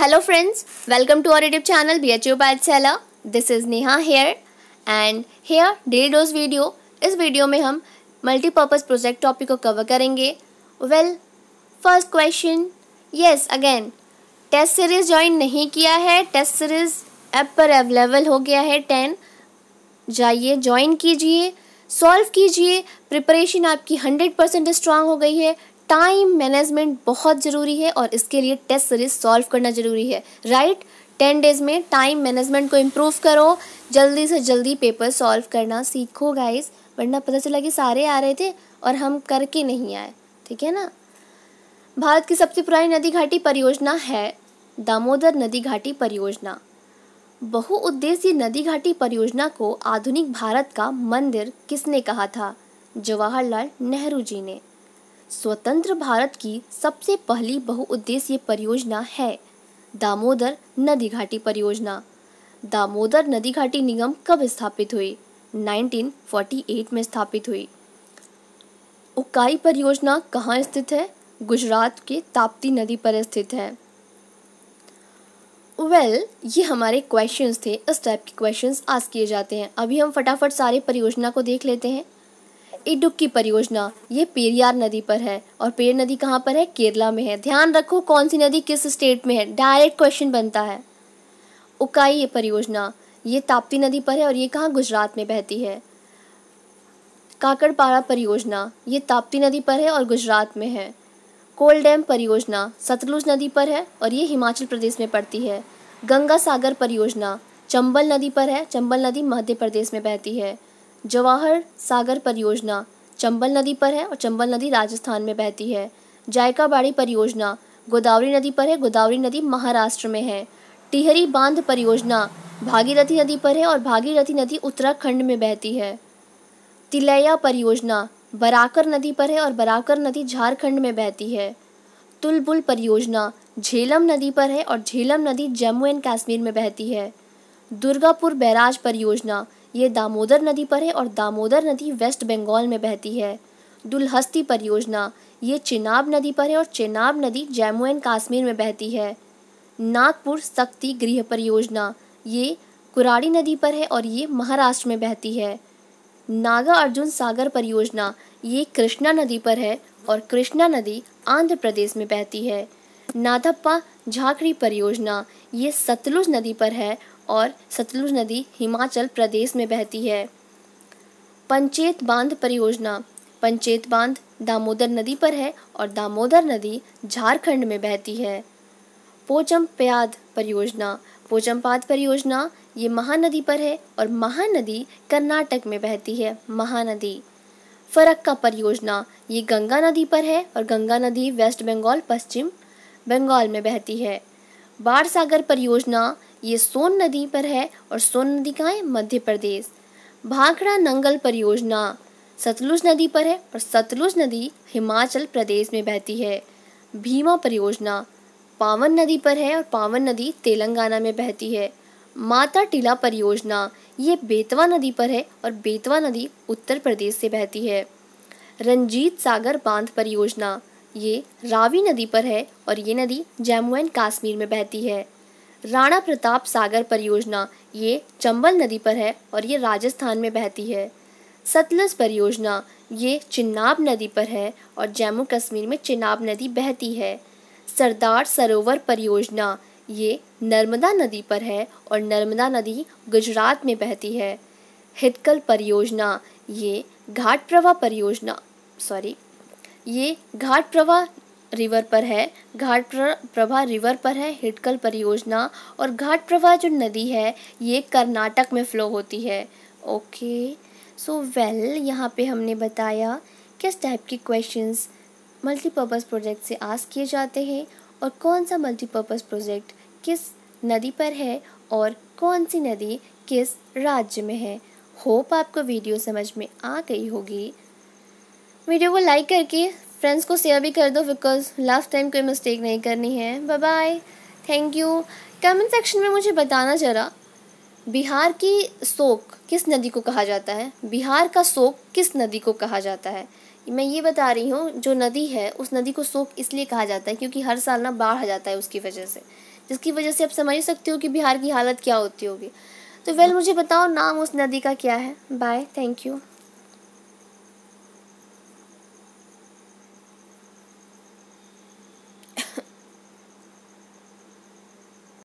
Hello friends welcome to our YouTube channel B H U bat seller this is Neha here and here daily dose video इस video में हम multipurpose project topic को cover करेंगे well first question yes again test series join नहीं किया है test series app पर available हो गया है टेन जाइए ज्वाइन कीजिए सॉल्व कीजिए प्रिपरेशन आपकी हंड्रेड परसेंट स्ट्रांग हो गई है टाइम मैनेजमेंट बहुत ज़रूरी है और इसके लिए टेस्ट सीरीज सॉल्व करना ज़रूरी है राइट टेन डेज़ में टाइम मैनेजमेंट को इम्प्रूव करो जल्दी से जल्दी पेपर सॉल्व करना सीखो गाइज़ वरना पता चला कि सारे आ रहे थे और हम करके नहीं आए ठीक है ना भारत की सबसे पुरानी नदी घाटी परियोजना है दामोदर नदी घाटी परियोजना बहुउद्देश्य नदी घाटी परियोजना को आधुनिक भारत का मंदिर किसने कहा था जवाहरलाल नेहरू जी ने स्वतंत्र भारत की सबसे पहली बहुउद्देश्य परियोजना है दामोदर नदी घाटी परियोजना दामोदर नदी घाटी निगम कब स्थापित हुई 1948 में स्थापित हुई उकाई परियोजना कहाँ स्थित है गुजरात के ताप्ती नदी पर स्थित है वेल well, ये हमारे क्वेश्चंस थे इस टाइप के क्वेश्चंस आज किए जाते हैं अभी हम फटाफट सारे परियोजना को देख लेते हैं की परियोजना ये पेरियार नदी पर है और पेर नदी कहाँ पर है केरला में है ध्यान रखो कौन सी नदी किस स्टेट में है डायरेक्ट क्वेश्चन बनता है उकाई ये परियोजना ये ताप्ती नदी पर है और ये कहाँ गुजरात में बहती है काकड़पाड़ा परियोजना ये ताप्ती नदी पर है और गुजरात में है कोल डैम परियोजना सतलुज नदी पर है और ये हिमाचल प्रदेश में पड़ती है गंगा सागर परियोजना चंबल नदी पर है चंबल नदी मध्य प्रदेश में बहती है जवाहर सागर परियोजना चंबल नदी पर है और चंबल नदी राजस्थान में बहती है जायकाबाड़ी परियोजना गोदावरी नदी पर है गोदावरी नदी महाराष्ट्र में है टिहरी बांध परियोजना भागीरथी नदी पर है और भागीरथी नदी उत्तराखंड में बहती है तिलैया परियोजना बराकर नदी पर है और बराकर नदी झारखंड में बहती है तुलबुल परियोजना झेलम नदी पर है और झेलम नदी जम्मू एंड कश्मीर में बहती है दुर्गापुर बैराज परियोजना ये दामोदर नदी पर है और दामोदर नदी वेस्ट बंगाल में बहती है दुलहस्ती परियोजना ये चिनाब नदी पर है और चिनाब नदी जम्मू एंड कश्मीर में बहती है नागपुर शक्ति गृह परियोजना ये कुराड़ी नदी पर है और ये महाराष्ट्र में बहती है नागा अर्जुन सागर परियोजना ये कृष्णा नदी पर है और कृष्णा नदी आंध्र प्रदेश में बहती है नाथप्पा झाकड़ी परियोजना ये सतलुज नदी पर है और सतलुज नदी हिमाचल प्रदेश में बहती है पंचेत बांध परियोजना पंचेत बांध दामोदर नदी पर है और दामोदर नदी झारखंड में बहती है पोचम्पयाद परियोजना पोचम्पाद परियोजना ये महानदी पर है और महानदी कर्नाटक में बहती है महानदी फरक्का परियोजना ये गंगा नदी पर है और गंगा नदी वेस्ट बंगाल पश्चिम बंगाल में बहती है बाढ़ सागर परियोजना ये सोन नदी पर है और सोन नदी कहाँ है मध्य प्रदेश भाखड़ा नंगल परियोजना सतलुज नदी पर है और सतलुज नदी हिमाचल प्रदेश में बहती है भीमा परियोजना पावन नदी पर है और पावन नदी तेलंगाना में बहती है माता टीला परियोजना ये बेतवा नदी पर है और बेतवा नदी उत्तर प्रदेश से बहती है रंजीत सागर बांध परियोजना ये रावी नदी पर है और ये नदी जम्मू एंड कश्मीर में बहती है राणा प्रताप सागर परियोजना ये चंबल नदी पर है और ये राजस्थान में बहती है सतलज परियोजना ये चिनाब नदी पर है और जम्मू कश्मीर में चिनाब नदी बहती है सरदार सरोवर परियोजना ये नर्मदा नदी पर है और नर्मदा नदी गुजरात में बहती है हितकल परियोजना ये घाट प्रवाह परियोजना सॉरी ये घाट प्रवाह रिवर पर है घाट प्रभा रिवर पर है हिटकल परियोजना और घाट प्रभा जो नदी है ये कर्नाटक में फ़्लो होती है ओके सो वेल यहाँ पे हमने बताया किस टाइप के क्वेश्चंस मल्टीपर्पज़ प्रोजेक्ट से आज किए जाते हैं और कौन सा मल्टीपर्पज़ प्रोजेक्ट किस नदी पर है और कौन सी नदी किस राज्य में है होप आपको वीडियो समझ में आ गई होगी वीडियो को लाइक करके फ्रेंड्स को शेयर भी कर दो बिकॉज लास्ट टाइम कोई मिस्टेक नहीं करनी है bye bye thank you comment section में मुझे बताना ज़रा बिहार की सोक किस नदी को कहा जाता है बिहार का सोक किस नदी को कहा जाता है मैं ये बता रही हूँ जो नदी है उस नदी को सोक इसलिए कहा जाता है क्योंकि हर साल ना बाढ़ आ जाता है उसकी वजह से जिसकी वजह से आप समझ सकते हो कि बिहार की हालत क्या होती होगी तो वेल हाँ। मुझे बताओ नाम उस नदी का क्या है बाय थैंक यू